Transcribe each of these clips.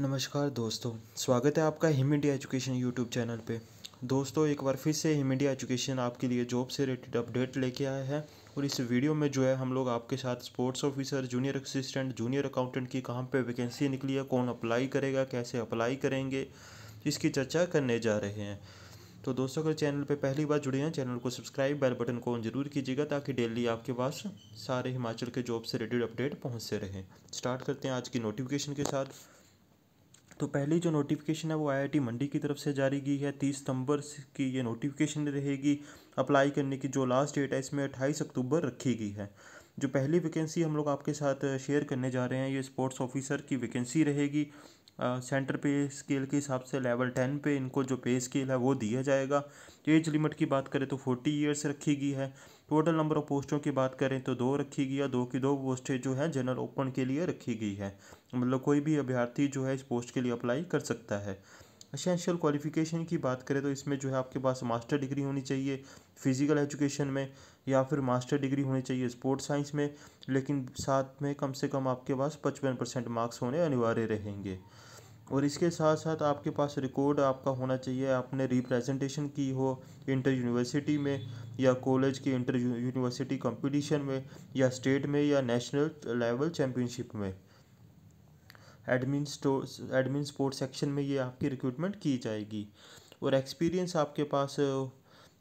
नमस्कार दोस्तों स्वागत है आपका Him India education YouTube channel पे दोस्तों एक बार फिर से हिम इंडिया एजुकेशन आपके लिए जॉब से रिलेटेड अपडेट लेके आया है और इस वीडियो में जो है हम लोग आपके साथ sports officer junior assistant junior accountant की कहाँ पे वैकेंसी निकली है कौन अप्लाई करेगा कैसे अप्लाई करेंगे इसकी चर्चा करने जा रहे हैं तो दोस्तों अगर चैनल पर पहली बार जुड़े हैं चैनल को सब्सक्राइब बेल बटन को ऑन जरूर कीजिएगा ताकि डेली आपके पास सारे हिमाचल के जॉब से रिलेटेड अपडेट पहुँचते रहें स्टार्ट करते हैं आज की नोटिफिकेशन के साथ तो पहली जो नोटिफिकेशन है वो आईआईटी मंडी की तरफ से जारी की है तीस सितंबर की ये नोटिफिकेशन रहेगी अप्लाई करने की जो लास्ट डेट है इसमें अट्ठाईस अक्टूबर रखी गई है जो पहली वैकेंसी हम लोग आपके साथ शेयर करने जा रहे हैं ये स्पोर्ट्स ऑफिसर की वैकेंसी रहेगी सेंटर पे स्केल के हिसाब से लेवल टेन पे इनको जो पे स्केल है वो दिया जाएगा एज लिमिट की बात करें तो फोर्टी ईयर्स रखी गई है टोटल नंबर ऑफ पोस्टों की बात करें तो दो रखी गई है दो की दो पोस्टें जो है जनरल ओपन के लिए रखी गई है मतलब कोई भी अभ्यर्थी जो है इस पोस्ट के लिए अप्लाई कर सकता है एसेंशियल क्वालिफिकेशन की बात करें तो इसमें जो है आपके पास मास्टर डिग्री होनी चाहिए फिज़िकल एजुकेशन में या फिर मास्टर डिग्री होनी चाहिए स्पोर्ट्स साइंस में लेकिन साथ में कम से कम आपके पास पचपन परसेंट मार्क्स होने अनिवार्य रहेंगे और इसके साथ साथ आपके पास रिकॉर्ड आपका होना चाहिए आपने रिप्रेजेंटेशन की हो इंटर यूनिवर्सिटी में या कॉलेज के इंटर यूनिवर्सिटी कंपटीशन में या स्टेट में या नेशनल लेवल चैम्पियनशिप में एडमिन एडमिन स्पोर्ट सेक्शन में ये आपकी रिक्रूटमेंट की जाएगी और एक्सपीरियंस आपके पास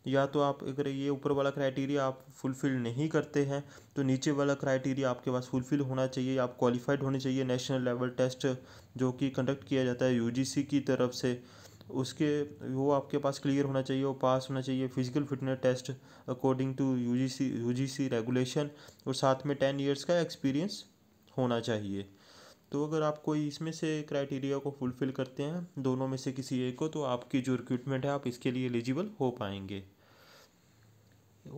या तो आप अगर ये ऊपर वाला क्राइटेरिया आप फुलफ़िल नहीं करते हैं तो नीचे वाला क्राइटेरिया आपके पास फुलफ़िल होना चाहिए आप क्वालिफाइड होने चाहिए नेशनल लेवल टेस्ट जो कि कंडक्ट किया जाता है यूजीसी की तरफ से उसके वो आपके पास क्लियर होना चाहिए वो पास होना चाहिए physical fitness test according to UGC UGC regulation और साथ में टेन इयर्स का एक्सपीरियंस होना चाहिए तो अगर आप कोई इसमें से क्राइटेरिया को फुलफ़िल करते हैं दोनों में से किसी एक को तो आपकी जो रिक्रूटमेंट है आप इसके लिए एलिजिबल हो पाएंगे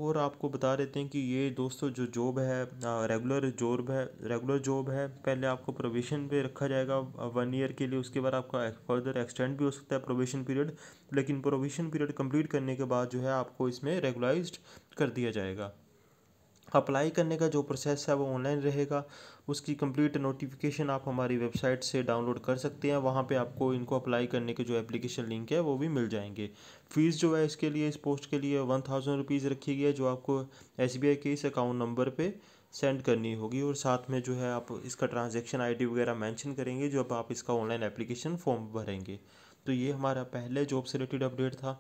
और आपको बता देते हैं कि ये दोस्तों जो जॉब है रेगुलर जॉब है रेगुलर जॉब है पहले आपको प्रोविशन पे रखा जाएगा वन ईयर के लिए उसके बाद आपका फर्दर एक्सटेंड भी हो सकता है प्रोविशन पीरियड लेकिन प्रोविशन पीरियड कंप्लीट करने के बाद जो है आपको इसमें रेगुलाइज कर दिया जाएगा अप्लाई करने का जो प्रोसेस है वो ऑनलाइन रहेगा उसकी कंप्लीट नोटिफिकेशन आप हमारी वेबसाइट से डाउनलोड कर सकते हैं वहाँ पे आपको इनको अप्लाई करने के जो एप्लीकेशन लिंक है वो भी मिल जाएंगे फ़ीस जो है इसके लिए इस पोस्ट के लिए वन थाउजेंड रुपीज़ रखी गई है जो आपको एस के इस अकाउंट नंबर पर सेंड करनी होगी और साथ में जो है आप इसका ट्रांजेक्शन आई वगैरह मैंशन करेंगे जब आप इसका ऑनलाइन एप्लीकेशन फॉर्म भरेंगे तो ये हमारा पहले जॉब से रिलेटेड अपडेट था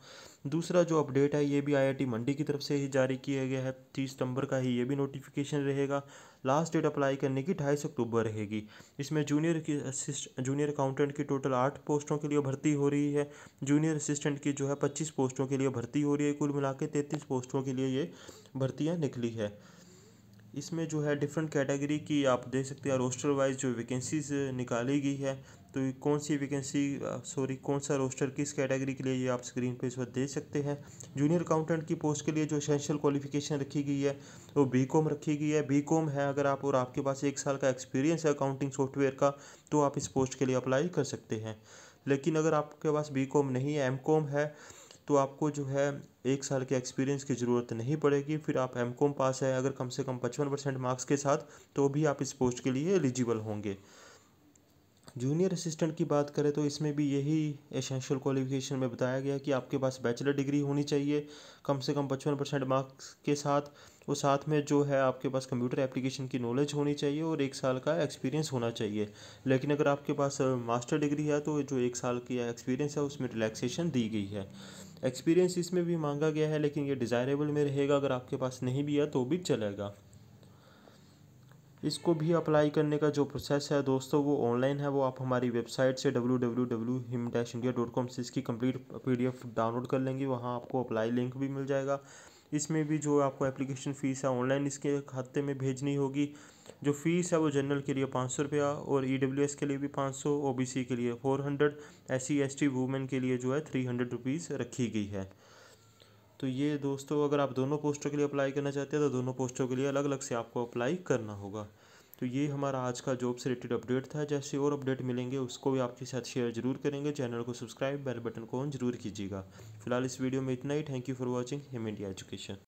दूसरा जो अपडेट है ये भी आईआईटी मंडी की तरफ से ही जारी किया गया है तीस सितंबर का ही ये भी नोटिफिकेशन रहेगा लास्ट डेट अप्लाई करने की ढाई अक्टूबर रहेगी इसमें जूनियर की असिस्ट जूनियर अकाउंटेंट की टोटल आठ पोस्टों के लिए भर्ती हो रही है जूनियर असिस्टेंट की जो है पच्चीस पोस्टों के लिए भर्ती हो रही है कुल मिला के पोस्टों के लिए ये भर्तियाँ निकली है इसमें जो है डिफरेंट कैटेगरी की आप देख सकते हैं रोस्टर वाइज जो वैकेंसीज निकाली गई है तो कौन सी वैकेंसी सॉरी कौन सा रोस्टर किस कैटेगरी के लिए ये आप स्क्रीन पे इस वक्त देख सकते हैं जूनियर अकाउंटेंट की पोस्ट के लिए जो एसेंशियल क्वालिफिकेशन रखी गई है वो बी कॉम रखी गई है बी कॉम है अगर आप और आपके पास एक साल का एक्सपीरियंस है अकाउंटिंग सॉफ्टवेयर का तो आप इस पोस्ट के लिए अप्लाई कर सकते हैं लेकिन अगर आपके पास बी कॉम नहीं है एम कॉम है तो आपको जो है एक साल के एक्सपीरियंस की ज़रूरत नहीं पड़ेगी फिर आप एम कॉम पास है अगर कम से कम पचपन परसेंट मार्क्स के साथ तो भी आप इस पोस्ट के लिए एलिजिबल होंगे जूनियर असिस्टेंट की बात करें तो इसमें भी यही एसेंशियल क्वालिफिकेशन में बताया गया कि आपके पास बैचलर डिग्री होनी चाहिए कम से कम पचपन परसेंट मार्क्स के साथ और साथ में जो है आपके पास कंप्यूटर एप्लीकेशन की नॉलेज होनी चाहिए और एक साल का एक्सपीरियंस होना चाहिए लेकिन अगर आपके पास मास्टर डिग्री है तो जो एक साल की एक्सपीरियंस है उसमें रिलैक्सेशन दी गई है एक्सपीरियंस इसमें भी मांगा गया है लेकिन ये डिज़ायरेबल में रहेगा अगर आपके पास नहीं भी है तो भी चलेगा इसको भी अप्लाई करने का जो प्रोसेस है दोस्तों वो ऑनलाइन है वो आप हमारी वेबसाइट से W W W Him dash India dot com से इसकी complete P D F download कर लेंगे वहाँ आपको अप्लाई लिंक भी मिल जाएगा इसमें भी जो आपको एप्लीकेशन फ़ीस है ऑनलाइन इसके खाते में भेजनी होगी जो फ़ीस है वो जनरल के लिए पाँच सौ रुपया और ई डब्ल्यू एस के लिए भी पाँच सौ ओ बी सी के लिए four hundred S C S T women के लिए जो है थ्री हंड्रेड रुपीज़ रखी गई है तो ये दोस्तों अगर आप दोनों पोस्टों के लिए अप्लाई करना चाहते हैं तो दोनों पोस्टों के लिए अलग अलग से आपको अप्लाई करना होगा तो ये हमारा आज का जॉब से रिलेटेड अपडेट था जैसे और अपडेट मिलेंगे उसको भी आपके साथ शेयर जरूर करेंगे चैनल को सब्सक्राइब बेल बटन को ऑन जरूर कीजिएगा फिलहाल इस वीडियो में इतना ही thank you for watching Him India education